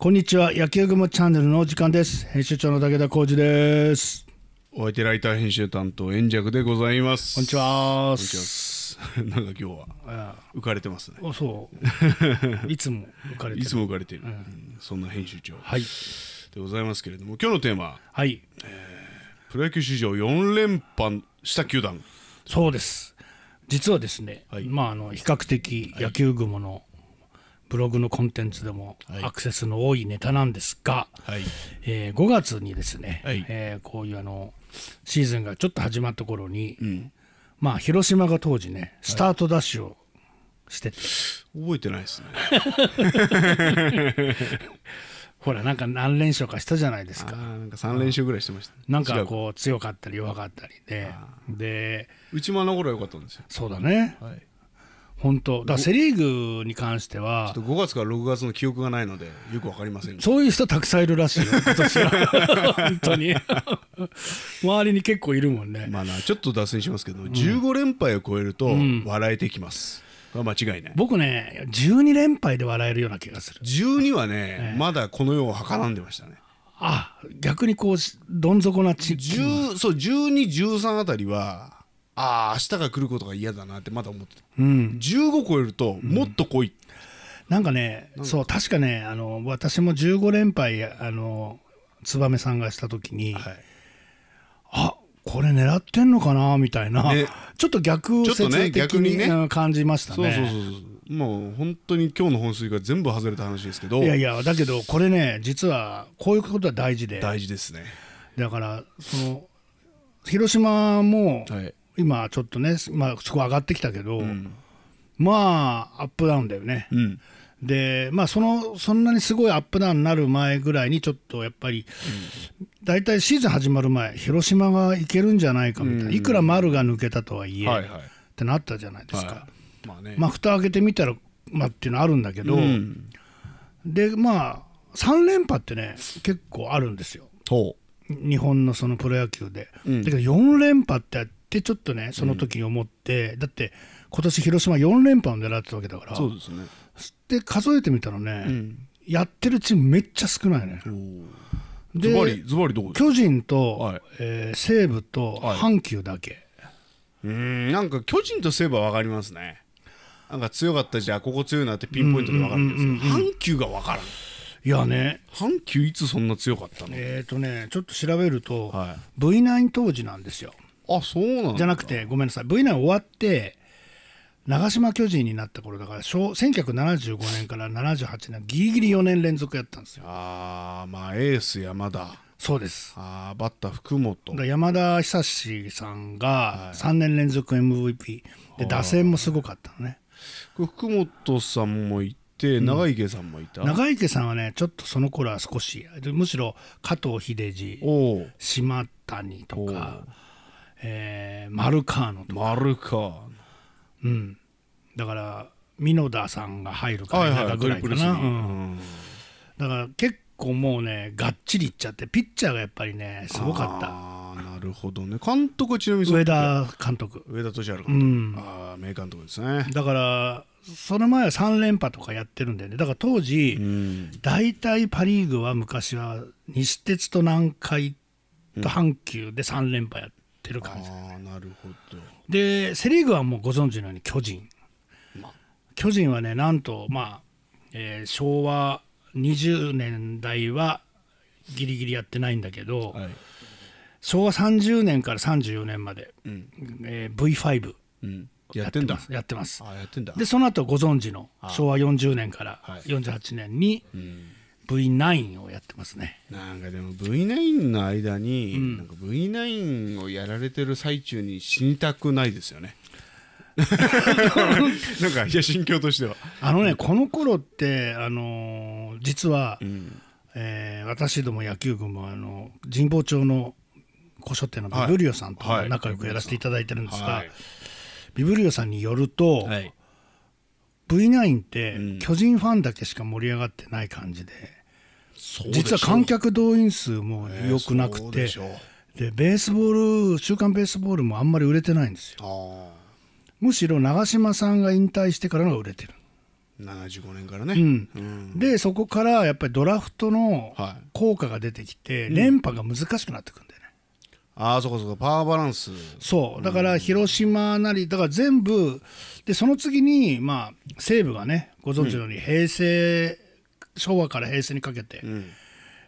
こんにちは野球雲チャンネルのお時間です編集長の武田浩二ですお相手ライター編集担当円尺でございますこんにちは なんか今日は浮かれてますねあそう いつも浮かれてるいつも浮かれてる、うん、そんな編集長はいでございますけれども今日のテーマはい、えー、プロ野球史上4連覇した球団そうです実はですね、はい、まああの比較的野球雲の、はいブログのコンテンツでもアクセスの多いネタなんですが、はいえー、5月にですね、はい、えー、こういうあのシーズンがちょっと始まった頃に、うん、まあ広島が当時ねスタートダッシュをしてて、はい、覚えてないですね ほらなんか何連勝かしたじゃないですかなんか3連勝ぐらいしてました、ね、なんかこう強かったり弱かったりででうちもあの頃は良かったんですよそうだね、はい本当だセ・リーグに関してはちょっと5月から6月の記憶がないのでよく分かりませんそういう人たくさんいるらしいよ今年は本当に 周りに結構いるもんねまあなちょっと脱線しますけど、うん、15連敗を超えると笑えてきます、うん、間違いない僕ね12連敗で笑えるような気がする12はね、まだこの世をはからんでましたねあ逆にこうどん底なちそう1213あたりはああ明日が来ることが嫌だなってまだ思ってて、うん、15超えるともっと来い、うん、なんかねそう確かねあの私も15連敗あの燕さんがした時に、はい、あこれ狙ってんのかなみたいな、ね、ちょっと逆説的に,、ね感じましたねそうそうそうもう本当に今日の本数が全部外れた話ですけどいやいやだけどこれね実はこういうことは大事で大事ですねだからその広島も、はい、今ちょっとね、まあ、そこ上がってきたけど、うん、まあアップダウンだよね。うんでまあ、そのそんなにすごいアップダウンになる前ぐらいにちょっとやっぱり、大、体、シーズン始まる前広島がいけるんじゃないかみたいな、うん、いくら丸が抜けたとはいえ、はいはい、ってなったじゃないですか、はい、まあね蓋開けてみたら、まあ、っていうのあるんだけど、うん、でまあ3連覇ってね結構あるんですよ日本のそのプロ野球で、うん、だけど4連覇ってってちょっとねその時に思って、うん、だって今年広島4連覇を狙ってたわけだからそうですねで数えてみたらね、うん、やってるチームめっちゃ少ないねズバリズバリどこ巨人と、はい、えー、西武と阪急だけ、はい、うんなんか巨人と西武は分かりますねなんか強かったじゃあここ強いなってピンポイントで分かるんですけど阪急が分からんいやね阪急いつそんな強かったのえっ、ー、とねちょっと調べると、はい、V9 当時なんですよあそうなんじゃなくてごめんなさい V9 終わって長島巨人になった頃だから1975年から78年ギリギリ4年連続やったんですよああまあエース山田そうですあバッター福本山田久志さんが3年連続 MVP、で打線もすごかったのね福本さんもいて長池さんもいた、うん、長池さんはねちょっとその頃は少しむしろ加藤秀治島谷とかえー、マルカーノとかマルカーうん、だからミノ田さんが入るからいかぐらいかな、うん、だから結構もうねがっちりいっちゃってピッチャーがやっぱりねすごかったなるほどね監督はちなみに上田監督上田俊治監督、うん、ああ名監督ですねだからその前は3連覇とかやってるんだよねだから当時、うん、大体パ・リーグは昔は西鉄と南海と阪急で3連覇やってってる感じ、ね、あなるほどでセ・リーグはもうご存知のように巨人、ま巨人はねなんと、まあえー、昭和20年代はギリギリやってないんだけど、はい、昭和30年から34年まで、うん、えー、V5、うん、やってんだやってますでその後ご存知の昭和40年から48年に、はいうん V9 をやってますねなんかでも V9 の間に、うん、なんか V9 をやられてる最中に死にたくないですよね なんかいや心境としてはあのねこの頃ってあのー、実は、うん、えー、私ども野球部もあの神保町の古書店のビブリオさんと仲良くやらせていただいてるんですが、はいはい、ビブリオさんによると、はい、V9 って巨人ファンだけしか盛り上がってない感じで。実は観客動員数も良くなくて、えー、でベースボール週刊ベースボールもあんまり売れてないんですよむしろ長嶋さんが引退してからのが売れてる75年からね、うんうん、でそこからやっぱりドラフトの効果が出てきて、はい、連覇が難しくなってくるんだよね、うん、ああそうかそうかパワーバランスそうだから広島なりだから全部でその次にまあ西武がねご存知のように平成昭和から平成にかけて、うん、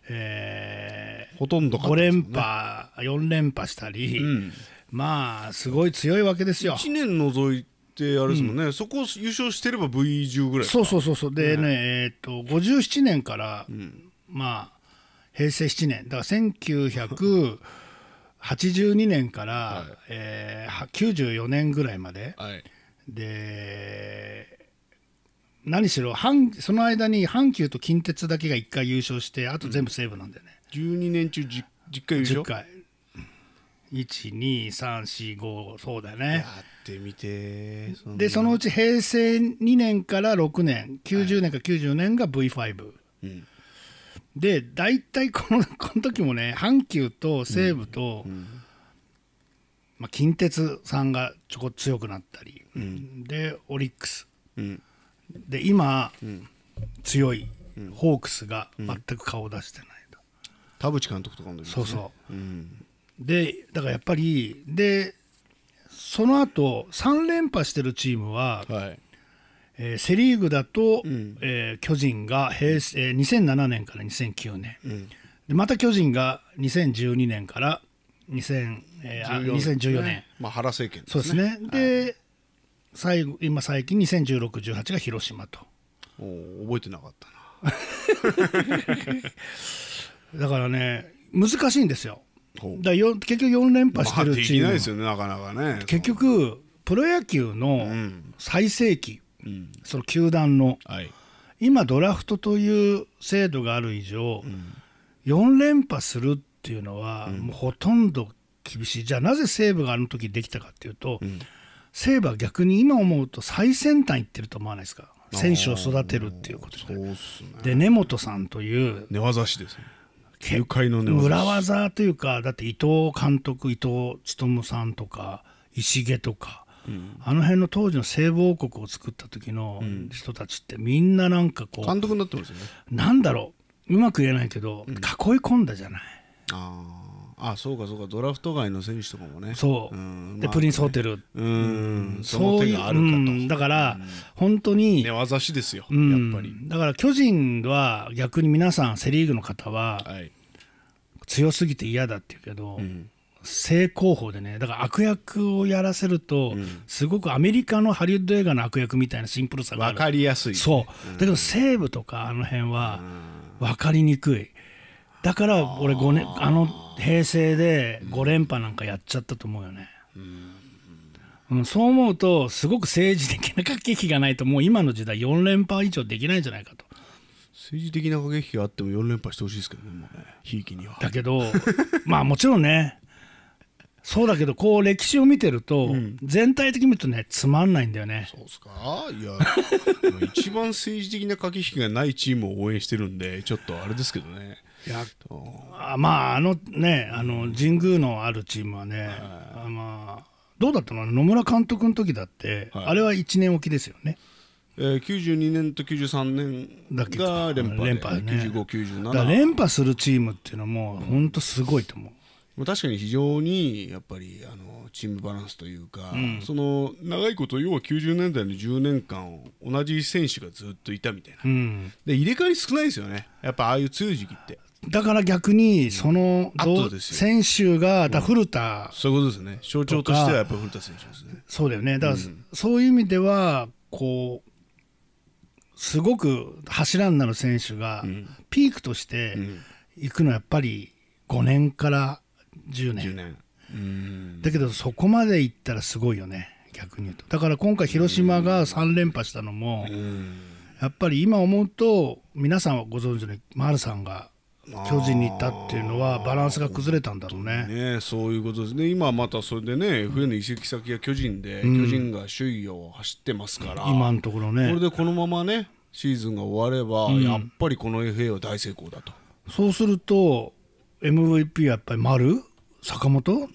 えー、ほとんど、ね、5連覇4連覇したり、うん、まあすごい強いわけですよ1年除いてあれですもんね、うん、そこ優勝してれば V10 ぐらいそうそうそうそうでね、えー、っと57年から、まあ平成7年だから1900 82年から、はいえー、94年ぐらいまで、はい、で何しろ半その間に阪急と近鉄だけが1回優勝してあと全部西武なんだよね、うん、12年中 10, 10回優勝10回12345そうだよねやってみてでそのうち平成2年から6年90年か90年が V5、はいうん、で大体この この時もね阪急と西武と、うんうん、まあ、近鉄さんがちょこ強くなったり、でオリックス、うんで今、うん、強いホークスが全く顔を出してないと、田淵監督とかのね、そうそう、うん、でだからやっぱりでその後3連覇してるチームは、はいえー、セ・リーグだと、うん、えー、巨人が平成、えー、2007年から2009年、うん、でまた巨人が2012年から2014、えー、2 0 1年、ね、まあ、原政権、ね、そうですねで、はい最後今最近201618が広島とお覚えてなかったな だからね難しいんですよだよ結局4連覇してるチーム、ないですよねなかなかね結局プロ野球の最盛期、うん、その球団の、はい、今ドラフトという制度がある以上、うん、4連覇するっていうのは、うん、もうほとんど厳しいじゃあなぜ西武があの時できたかっていうと、うん西武は逆に今思うと最先端行ってると思わないですか選手を育てるっていうことでね、で根本さんという寝技師ですね界の裏技というかだって伊藤監督伊藤勉さんとか石毛とか、うん、あの辺の当時の西武王国を作った時の人たちってみんななんかこう監督になってますよねなんだろううまく言えないけど、うん、囲い込んだじゃない。ああそうかそうかドラフト外の選手とかもねそう、でプリンスホテルうんそういうんだから本当に寝技師ですよやっぱりだから巨人は逆に皆さんセ・リーグの方は強すぎて嫌だって言うけど、正攻法でねだから悪役をやらせると、すごくアメリカのハリウッド映画の悪役みたいなシンプルさがある分かりやすい、そうだけど西部とかあの辺は分かりにくい、だから俺5年あの平成で5連覇なんかやっちゃったと思うよね、うん、そう思うとすごく政治的な駆け引きがないともう今の時代4連覇以上できないんじゃないかと政治的な駆け引きがあっても4連覇してほしいですけどねひいきにはだけど まあもちろんねそうだけどこう歴史を見てると、うん、全体的に見るとねつまんないんだよねそうっすかいや一番政治的な駆け引きがないチームを応援してるんでちょっとあれですけどねややあまああのねあの神宮のあるチームはね、あまあどうだったの野村監督の時だって、はいあれは1年おきですよねえー、92年と93年が連覇連連覇ね95、だ97連覇するチームっていうのも本当すごいと思う、まあ確かに非常にやっぱりあのチームバランスというか、その長いこと要は90年代の10年間同じ選手がずっといたみたいな、うん、で入れ替わり少ないですよねやっぱああいう強い時期ってだから逆にその、選手がだ古田、そういうことですね象徴としてはやっぱ古田選手ですねそうだよねだから、そういう意味ではこうすごく柱になる選手がピークとして行くのはやっぱり5年から10年、うん、だけどそこまで行ったらすごいよね逆に言うとだから今回広島が3連覇したのも、やっぱり今思うと皆さんはご存知の丸さんが巨人に行ったっていうのはバランスが崩れたんだろうねねそういうことですね今またそれでね FA の移籍先が巨人で、うん、巨人が首位を走ってますから今のところねこれでこのままねシーズンが終われば、うん、やっぱりこの FA は大成功だとそうすると MVP はやっぱり丸坂本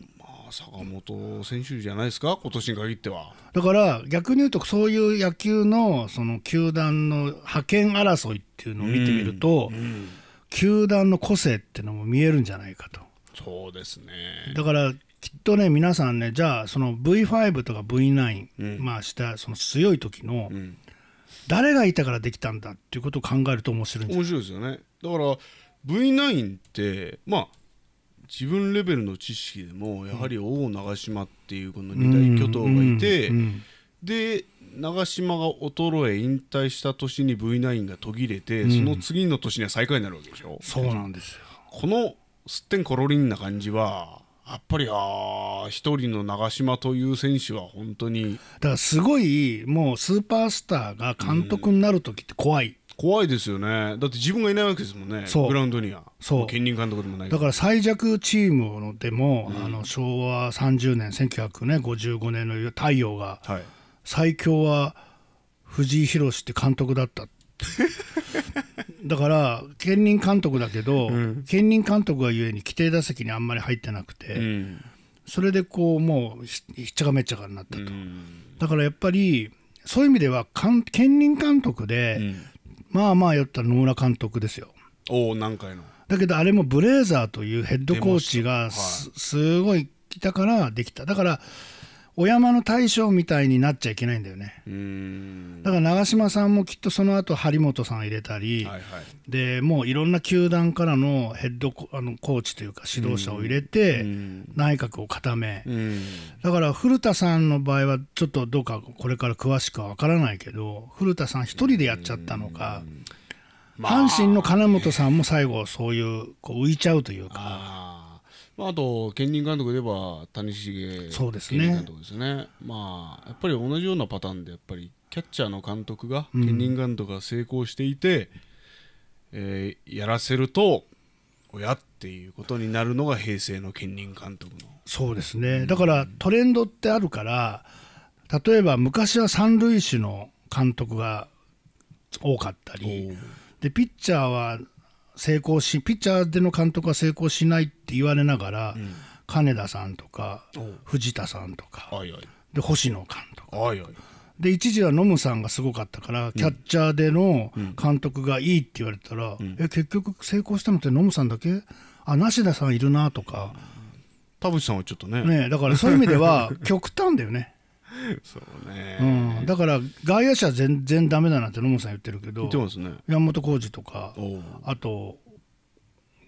坂本選手じゃないですか、今年に限っては。だから逆に言うと、そういう野球のその球団の覇権争いっていうのを見てみると、うんうん、球団の個性っていうのも見えるんじゃないかと。そうですねだからきっとね皆さんねじゃあその V5 とか V9、うん、まあしたその強い時の、誰がいたからできたんだっていうことを考えると面白いい面白いですよねだから V9 ってまあ自分レベルの知識でもやはり王長島っていうこの二大巨頭がいて、で長嶋が衰え引退した年に V9 が途切れて、うん、その次の年には最下位になるわけでしょそうなんですよこのすってんころりんな感じはやっぱりあ一人の長嶋という選手は本当にだからすごいもうスーパースターが監督になる時って怖い、うん怖いですよねだって自分がいないわけですもんねグラウンドにはそう兼任監督でもないだから最弱チームでも、うん、あの昭和30年1955年の太陽が、はい、最強は藤井宏って監督だった だから兼任監督だけど、うん、兼任監督がゆえに規定打席にあんまり入ってなくて、うん、それでこうもうひっちゃかめっちゃかになったと、うん、だからやっぱりそういう意味では兼任監督で、まあまあやったら野村監督ですよ。お何回のだけどあれもブレーザーというヘッドコーチがすはい、すごい来たからできただからお山の大将みたいになっちゃいけないんだよねだから長嶋さんもきっとその後張本さん入れたり、はいはい、でもういろんな球団からのヘッドあのコーチというか指導者を入れて内閣を固めだから古田さんの場合はちょっとどうかこれから詳しくは分からないけど古田さん1人でやっちゃったのか。阪神の金本さんも最後そういうこう浮いちゃうというか。まあ、あと、兼任監督でいえば谷繁そうですね監督ですね、まあ、やっぱり同じようなパターンでやっぱりキャッチャーの監督が、兼任監督が成功していて、えー、やらせると親っていうことになるのが平成の兼任監督のそうですね、だからトレンドってあるから例えば昔は三塁手の監督が多かったりでピッチャーは成功しピッチャーでの監督は成功しないって言われながら、うん、金田さんとか藤田さんとか、はいはい、で星野監督、はいはい、で一時はノムさんがすごかったからキャッチャーでの監督がいいって言われたら、うん、え結局成功したのってノムさんだけあ梨田さんいるなとか田淵さんはちょっとねねだからそういう意味では 極端だよね そうね、うん、だから外野手は全然だめだなんて野本さん言ってるけど、ね、山本浩二とかあと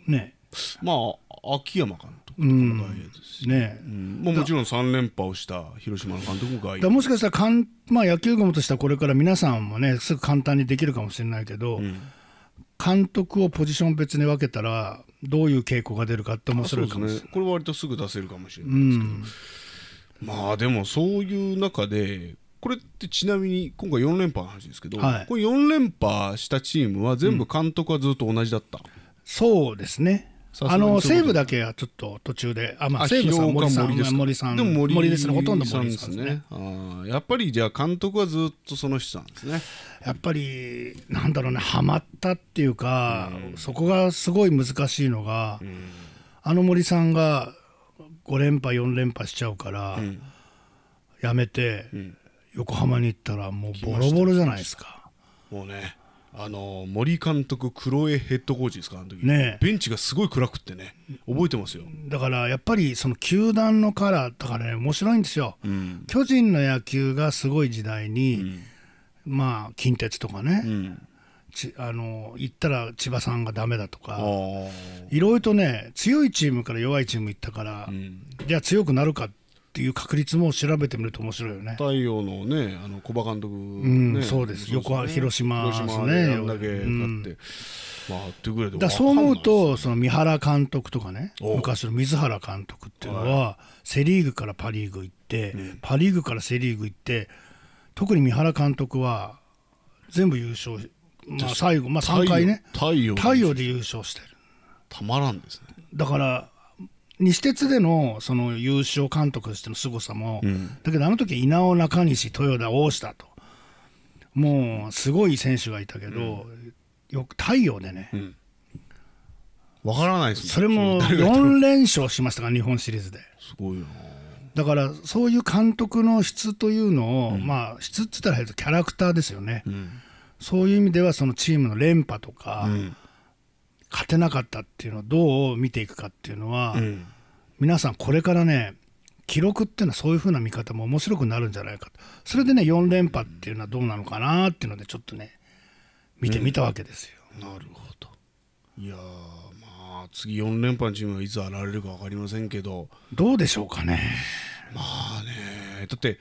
ねまあ秋山監督も外野ですね、うんまあ、もちろん3連覇をした広島の監督も外野もしかしたらかん、まあ、野球部としてはこれから皆さんもねすぐ簡単にできるかもしれないけど、うん、監督をポジション別に分けたらどういう傾向が出るかって面白いかもしれない、ね、これは割とすぐ出せるかもしれないですけど。うんまあでもそういう中でこれってちなみに今回4連覇の話ですけど、はい、これ4連覇したチームは全部監督はずっと同じだった、うん、そうですねあの西武だけはちょっと途中で、あまあ、西武さん、森さん、森さん、でも森森ですね、ほとんど森さんですね。すねあやっぱりじゃあ、監督はずっとその人なんですね。やっぱり、なんだろうね、はまったっていうか、うん、そこがすごい難しいのが、うん、あの森さんが5連覇4連覇しちゃうから、やめて、横浜に行ったらもうボロボロじゃないですかもうねあの森監督、黒江ヘッドコーチですか、あの時ねベンチがすごい暗くってね、覚えてますよだからやっぱり、その球団のカラー、だからね、面白いんですよ、うん、巨人の野球がすごい時代に、うん、まあ、近鉄とかね、うん、ちあの行ったら千葉さんがダメだとかいろいろとね強いチームから弱いチーム行ったから、うん、じゃあ強くなるかっていう確率も調べてみると面白いよね太陽のねあの小葉監督、ね、うん、そうです横浜、広島ですね広島ねあんだけって、うん、まあってくれいだそう思うとその三原監督とかね昔の水原監督っていうのは、セ・リーグからパ・リーグ行って、パ・リーグからセ・リーグ行って特に三原監督は全部優勝まあ、最後、まあ、3回ね太陽太陽で優勝してるたまらんですねだから西鉄でのその優勝監督としての凄さも、うん、だけどあの時稲尾中西豊田大下ともうすごい選手がいたけど、うん、よく太陽でね、うんわからないです、ね、それも4連勝しましたから日本シリーズですごいだからそういう監督の質というのを、うん、まあ質っつったらキャラクターですよね、うん、そういう意味ではそのチームの連覇とか、うん、勝てなかったっていうのをどう見ていくかっていうのは、うん、皆さんこれからね記録っていうのはそういうふうな見方も面白くなるんじゃないかとそれでね4連覇っていうのはどうなのかなっていうのでちょっとね見てみたわけですよ。うん、なるほどいやまあ次4連覇のチームはいつ現れるか分かりませんけどどうでしょうかね。まあねだって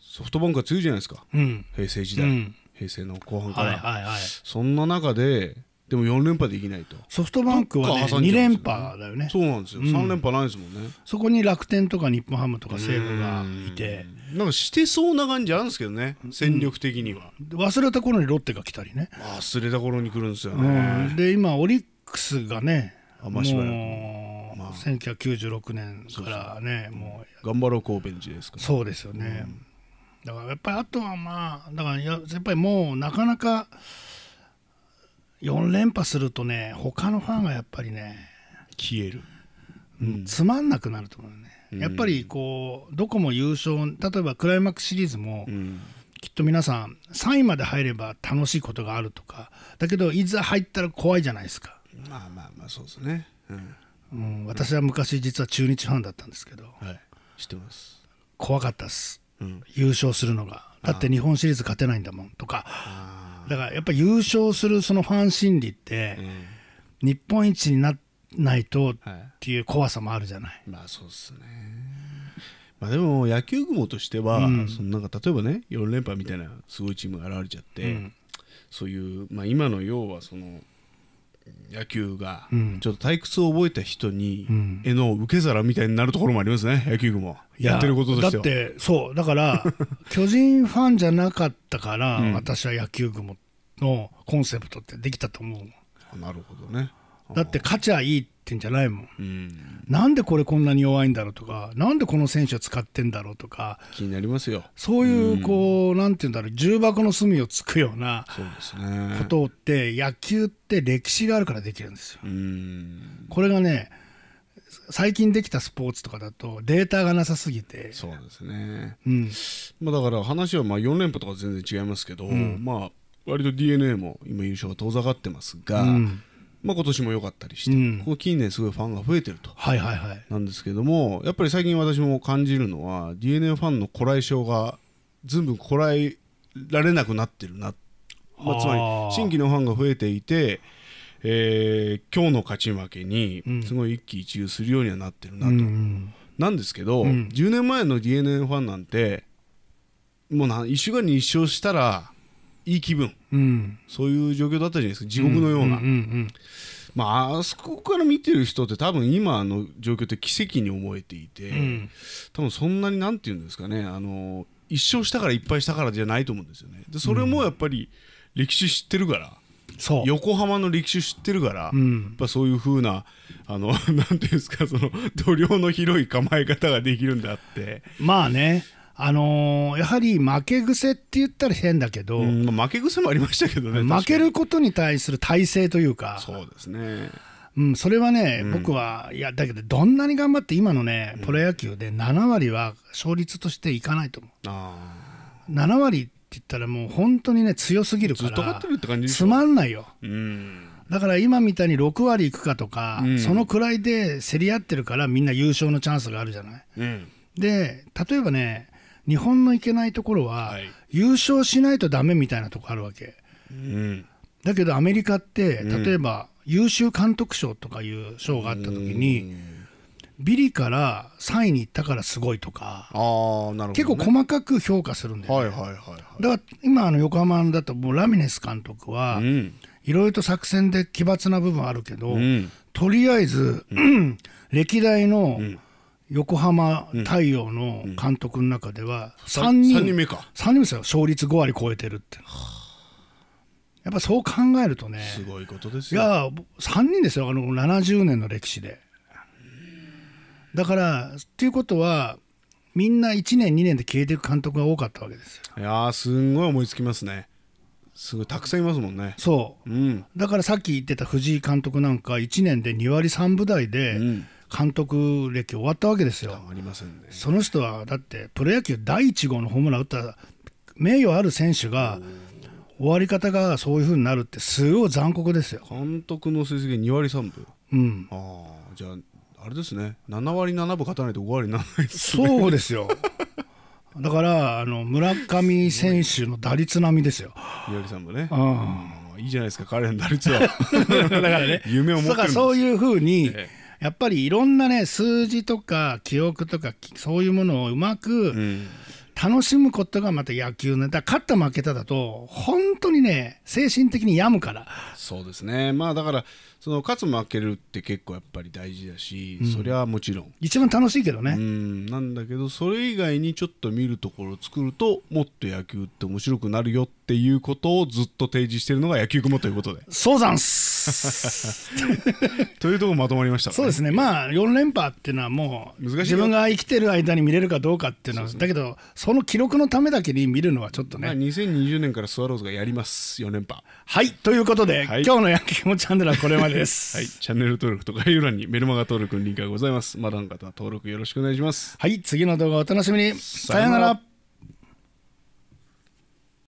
ソフトバンクが強いじゃないですか、うん、平成時代、うん、平成の後半から、はいはいはい、そんな中ででも4連覇できないとソフトバンクは、ね、2連覇だよねそうなんですよ、うん、3連覇ないですもんねそこに楽天とか日本ハムとか西武がいてなんかしてそうな感じあるんですけどね戦力的には、うん、忘れた頃にロッテが来たりね忘れた頃に来るんですよね、うん、で今オリックスがねもう1996年からねもう頑張ろう神戸ですからそうですよね、うんだからやっぱりあとはまあだからやっぱりもうなかなか4連覇するとね他のファンがやっぱりね消える、うん、つまんなくなると思うね、うん、やっぱりこうどこも優勝例えばクライマックスシリーズも、うん、きっと皆さん3位まで入れば楽しいことがあるとかだけどいざ入ったら怖いじゃないですかまあまあまあそうですね、うん私は昔実は中日ファンだったんですけど、はい、知ってます怖かったっす優勝するのがだって日本シリーズ勝てないんだもんとかだからやっぱ優勝するそのファン心理って、日本一になないとっていう怖さもあるじゃない、まあそうっすねまあ、でも野球雲としては、そのなんか例えばね4連覇みたいなすごいチームが現れちゃって、そういう、まあ、今の要はその野球が、ちょっと退屈を覚えた人に、絵の受け皿みたいになるところもありますね野球部もやってることとしてはだってそうだから 巨人ファンじゃなかったから、うん、私は野球部のコンセプトってできたと思うなるほどねだって勝ちはいいってんじゃないもん、うん、なんでこれこんなに弱いんだろうとかなんでこの選手を使ってんだろうとか気になりますよそういうこう、うん、なんて言うんだろう重箱の隅をつくようなことって野球って歴史があるからできるんですよ。うん、これがね最近できたスポーツとかだとデータがなさすぎてそうですね、うんまあ、だから話はまあ4連覇とか全然違いますけど、うん、まあ割と d n a も今優勝が遠ざかってますが、うん、まあ、今年も良かったりして、うん、こ近年すごいファンが増えてると、はいはいはい、なんですけどもやっぱり最近私も感じるのは d n a ファンのこらえ性がずんぶんこらえられなくなってるな、まあ、つまり新規のファンが増えていて、えー、今日の勝ち負けにすごい一喜一憂するようにはなってるなと、うん、なんですけど、うん、10年前の d n a ファンなんてもうな1週間に1勝したらいい気分、うん、そういう状況だったじゃないですか地獄のような、まあ、あそこから見てる人って多分今の状況って奇跡に思えていて、うん、多分そんなになんていうんですかねあの一生したからいっぱいしたからじゃないと思うんですよねでそれもやっぱり歴史知ってるから、うん、横浜の歴史知ってるから、うん、やっぱそういうふうな何 ていうんですかその度量の広い構え方ができるんだってまあねあのー、やはり負け癖って言ったら変だけど、うん、負け癖もありましたけどね負けることに対する体制というかそうですね、うん、それはね、うん、僕はいやだけどどんなに頑張って今のねプロ野球で7割は勝率としていかないと思う、うん、7割って言ったらもう本当にね強すぎるからつまんないよ、うんだから今みたいに6割いくかとか、うん、そのくらいで競り合ってるからみんな優勝のチャンスがあるじゃない。うん、で例えばね日本のいけないところは、優勝しないとダメみたいなとこあるわけ、うん、だけどアメリカって例えば、優秀監督賞とかいう賞があった時に、ビリから3位に行ったからすごいとかあなるほど、ね、結構細かく評価するんだよ、ね、はいはいはい、はい、だから今あの横浜だともうラミネス監督はいろいろと作戦で奇抜な部分あるけど、うん、とりあえず、うん、歴代の、うん横浜太陽の監督の中では3人 ,3 人目か3人目ですよ勝率5割超えてるってやっぱそう考えるとねすごいことですよいや3人ですよあの70年の歴史でだからっていうことはみんな1年2年で消えていく監督が多かったわけですよいやすんごい思いつきますねすごいたくさんいますもんねそう、うん、だからさっき言ってた藤井監督なんか1年で2割3分台で、うん監督歴終わったわけですよ。ね、その人はだってプロ野球第1号のホームラン打った名誉ある選手が終わり方がそういうふうになるってすごい残酷ですよ。監督の成績2割3分、うん、あじゃああれですね7割7分勝たないと5割ならないね、そうですよだからあの村上選手の打率並みですよ。2割3分ね、うんいいじゃないですか彼の打率は だからね 夢を持ってるんですだからそういうふうに、ええやっぱりいろんなね数字とか記憶とかそういうものをうまく、楽しむことがまた野球ね、だ勝った負けただと、本当にね、精神的に病むから。そうですね、まあだから、その勝つ負けるって結構やっぱり大事だし、うん、それはもちろん一番楽しいけどねうんなんだけどそれ以外にちょっと見るところを作るともっと野球って面白くなるよっていうことをずっと提示してるのが野球雲ということでそうざんすというとこまとまりました、ね、そうですねまあ4連覇っていうのはもう自分が生きてる間に見れるかどうかっていうのは、ね、だけどその記録のためだけに見るのはちょっとね、まあ、2020年からスワローズがやります4連覇はいということで、はい、今日の野球雲チャンネルはこれまでです。はい、チャンネル登録と概要欄にメルマガ登録のリンクがございます。まだの方は登録よろしくお願いします。はい、次の動画お楽しみに。さよなら。